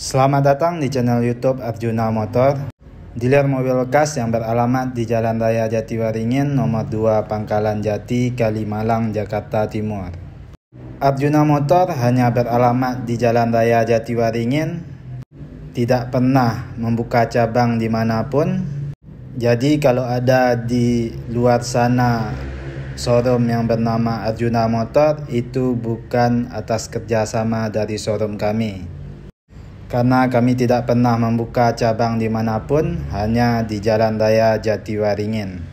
Selamat datang di channel YouTube Arjuna Motor, dealer mobil bekas yang beralamat di Jalan Raya Jatiwaringin nomor 2 Pangkalan Jati, Kalimalang, Jakarta Timur. Arjuna Motor hanya beralamat di Jalan Raya Jatiwaringin, tidak pernah membuka cabang di dimanapun. Jadi kalau ada di luar sana showroom yang bernama Arjuna Motor itu bukan atas kerjasama dari showroom kami karena kami tidak pernah membuka cabang di manapun, hanya di Jalan Raya Jatiwaringin.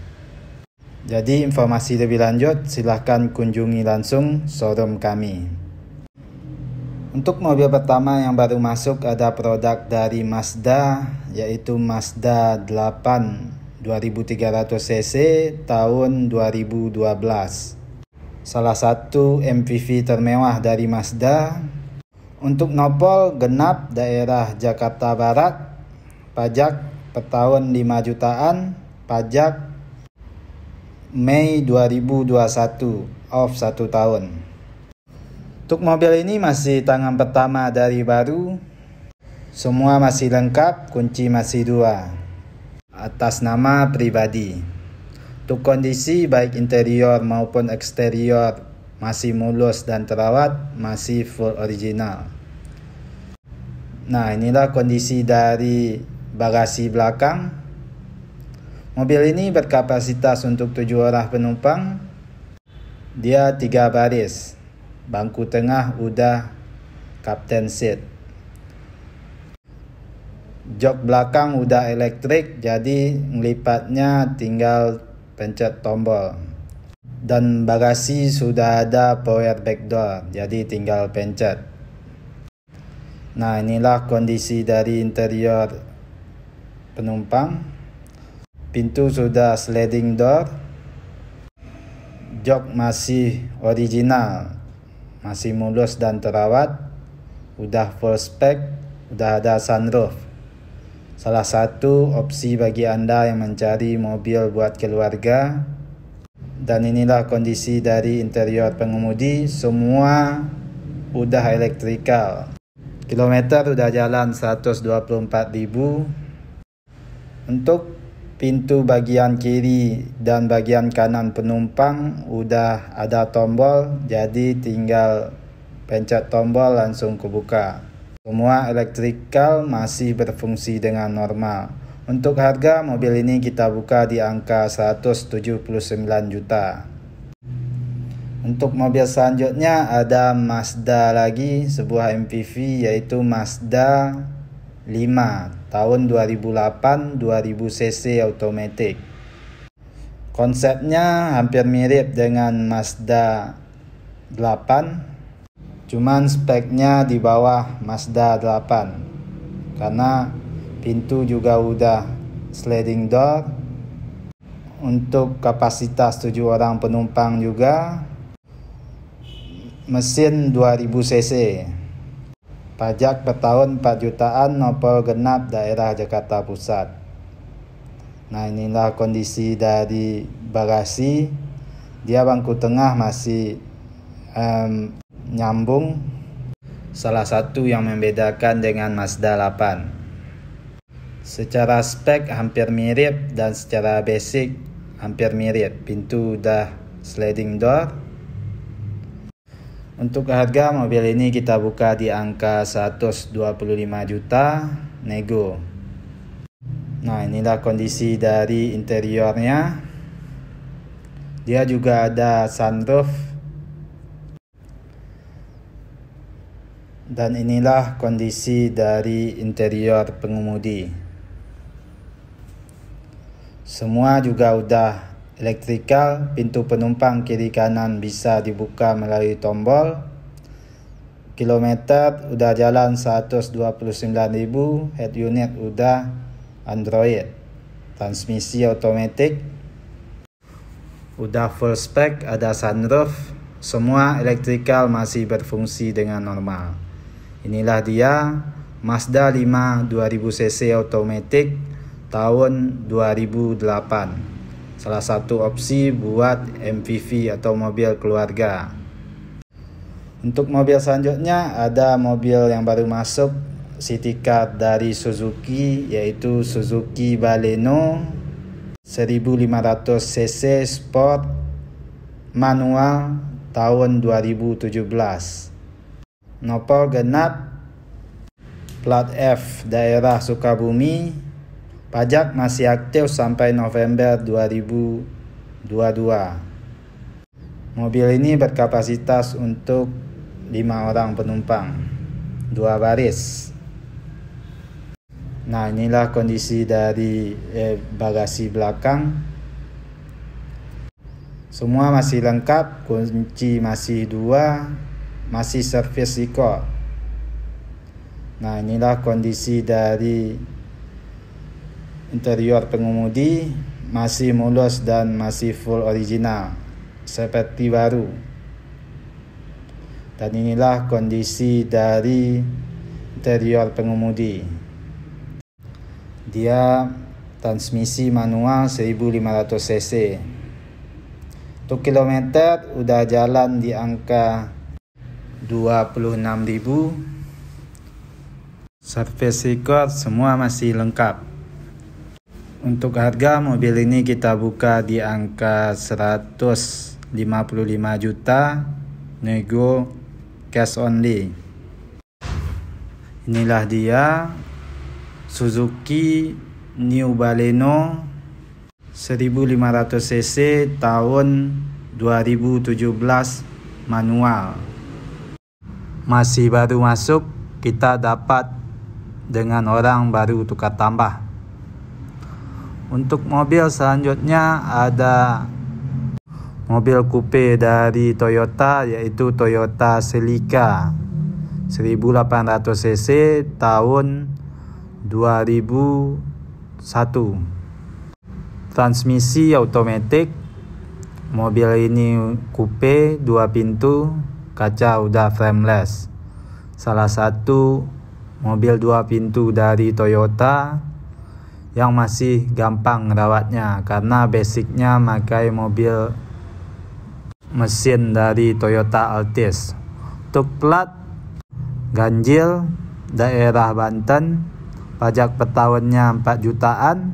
Jadi informasi lebih lanjut silahkan kunjungi langsung showroom kami. Untuk mobil pertama yang baru masuk ada produk dari Mazda yaitu Mazda 8 2300 cc tahun 2012. Salah satu MPV termewah dari Mazda untuk nopol genap daerah Jakarta Barat, pajak per tahun 5 jutaan, pajak Mei 2021 off 1 tahun. Untuk mobil ini masih tangan pertama dari baru. Semua masih lengkap, kunci masih dua. Atas nama pribadi. Untuk kondisi baik interior maupun eksterior masih mulus dan terawat, masih full original. Nah, inilah kondisi dari bagasi belakang. Mobil ini berkapasitas untuk tujuh orang penumpang. Dia tiga baris. Bangku tengah udah captain seat. Jok belakang udah elektrik, jadi ngelipatnya tinggal pencet tombol dan bagasi sudah ada power back door, jadi tinggal pencet nah inilah kondisi dari interior penumpang pintu sudah sliding door jok masih original masih mulus dan terawat udah full spec udah ada sunroof salah satu opsi bagi anda yang mencari mobil buat keluarga dan inilah kondisi dari interior pengemudi semua udah elektrikal kilometer udah jalan 124.000 untuk pintu bagian kiri dan bagian kanan penumpang udah ada tombol jadi tinggal pencet tombol langsung kebuka semua elektrikal masih berfungsi dengan normal untuk harga mobil ini kita buka di angka 179 juta. Untuk mobil selanjutnya ada Mazda lagi sebuah MPV yaitu Mazda 5 tahun 2008 2000 cc automatic. Konsepnya hampir mirip dengan Mazda 8 cuman speknya di bawah Mazda 8 karena pintu juga udah sliding door untuk kapasitas tujuh orang penumpang juga mesin 2000 cc pajak per tahun 4 jutaan nopol genap daerah Jakarta Pusat nah inilah kondisi dari bagasi dia bangku tengah masih um, nyambung salah satu yang membedakan dengan Mazda 8 Secara spek hampir mirip dan secara basic hampir mirip. Pintu udah sliding door. Untuk harga mobil ini kita buka di angka 125 juta nego. Nah, inilah kondisi dari interiornya. Dia juga ada sunroof. Dan inilah kondisi dari interior pengemudi. Semua juga udah elektrikal, pintu penumpang kiri kanan bisa dibuka melalui tombol. Kilometer udah jalan 129.000, head unit udah Android. Transmisi otomatis udah full spec, ada sunroof, semua elektrikal masih berfungsi dengan normal. Inilah dia Mazda 5 2000cc otomatis tahun 2008. Salah satu opsi buat MPV atau mobil keluarga. Untuk mobil selanjutnya ada mobil yang baru masuk city car dari Suzuki yaitu Suzuki Baleno 1500 cc sport manual tahun 2017. Nopol genap plat F daerah Sukabumi Pajak masih aktif sampai November 2022. Mobil ini berkapasitas untuk 5 orang penumpang, 2 baris. Nah, inilah kondisi dari eh, bagasi belakang. Semua masih lengkap, kunci masih dua, masih service record. Nah, inilah kondisi dari Interior pengemudi masih mulus dan masih full original, seperti baru. Dan inilah kondisi dari interior pengemudi. Dia transmisi manual 1500 cc. Untuk kilometer udah jalan di angka 26.000. Service record semua masih lengkap. Untuk harga mobil ini kita buka di angka 155 juta nego cash only. Inilah dia Suzuki New Baleno 1500 cc tahun 2017 manual. Masih baru masuk kita dapat dengan orang baru tukar tambah. Untuk mobil selanjutnya ada mobil coupe dari Toyota yaitu Toyota Celica 1800cc tahun 2001. Transmisi otomatis. Mobil ini coupe dua pintu, kaca udah frameless. Salah satu mobil dua pintu dari Toyota yang masih gampang rawatnya karena basicnya memakai mobil mesin dari Toyota Altis. Untuk plat ganjil daerah Banten, pajak per 4 jutaan,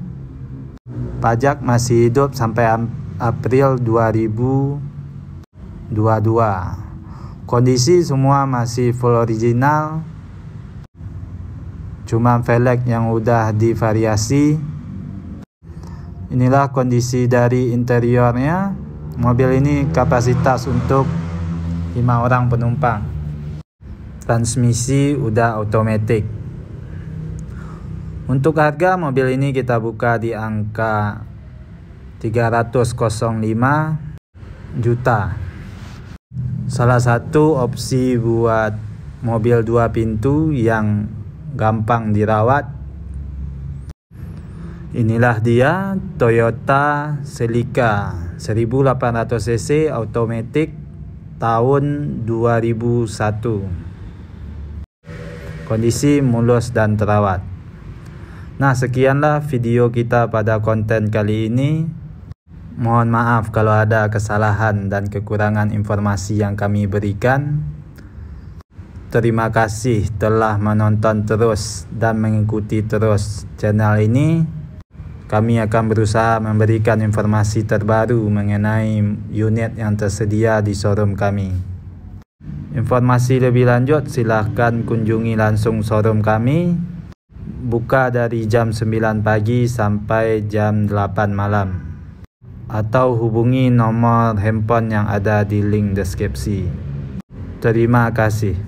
pajak masih hidup sampai April 2022. Kondisi semua masih full original, cuma velg yang udah divariasi inilah kondisi dari interiornya mobil ini kapasitas untuk 5 orang penumpang transmisi udah otomatis untuk harga mobil ini kita buka di angka 305 juta salah satu opsi buat mobil dua pintu yang gampang dirawat. Inilah dia Toyota Celica 1800cc automatic tahun 2001. Kondisi mulus dan terawat. Nah, sekianlah video kita pada konten kali ini. Mohon maaf kalau ada kesalahan dan kekurangan informasi yang kami berikan. Terima kasih telah menonton terus dan mengikuti terus channel ini. Kami akan berusaha memberikan informasi terbaru mengenai unit yang tersedia di showroom kami. Informasi lebih lanjut silahkan kunjungi langsung showroom kami. Buka dari jam 9 pagi sampai jam 8 malam atau hubungi nomor handphone yang ada di link deskripsi. Terima kasih.